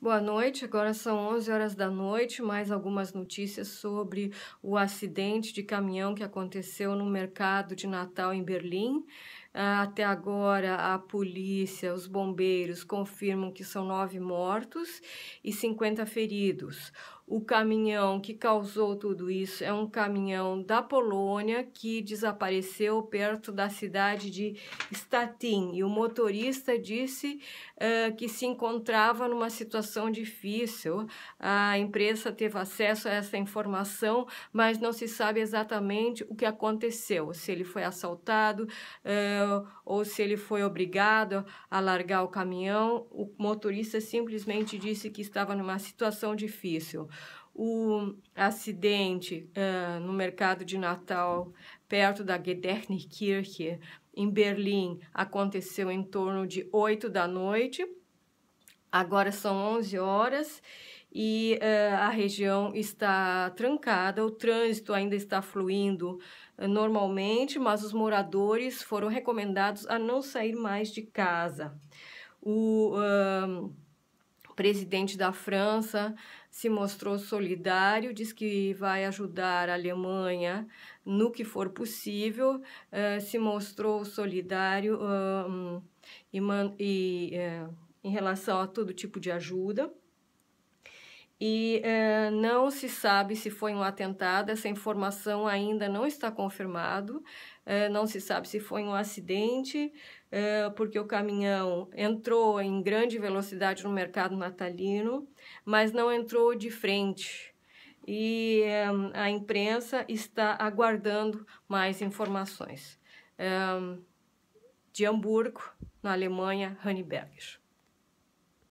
Boa noite, agora são 11 horas da noite. Mais algumas notícias sobre o acidente de caminhão que aconteceu no mercado de Natal em Berlim. Ah, até agora, a polícia, os bombeiros confirmam que são nove mortos e 50 feridos. O caminhão que causou tudo isso é um caminhão da Polônia que desapareceu perto da cidade de Statin. E o motorista disse uh, que se encontrava numa situação difícil. A imprensa teve acesso a essa informação, mas não se sabe exatamente o que aconteceu: se ele foi assaltado uh, ou se ele foi obrigado a largar o caminhão. O motorista simplesmente disse que estava numa situação difícil o acidente uh, no mercado de Natal, perto da Gedernekirche, em Berlim, aconteceu em torno de 8 da noite. Agora são 11 horas e uh, a região está trancada, o trânsito ainda está fluindo normalmente, mas os moradores foram recomendados a não sair mais de casa. O. Uh, presidente da França se mostrou solidário, diz que vai ajudar a Alemanha no que for possível, uh, se mostrou solidário um, e, e uh, em relação a todo tipo de ajuda e eh, não se sabe se foi um atentado, essa informação ainda não está confirmado, eh, não se sabe se foi um acidente, eh, porque o caminhão entrou em grande velocidade no mercado natalino, mas não entrou de frente. E a imprensa está aguardando mais informações. de Hamburgo, na Alemanha, Hanneberger.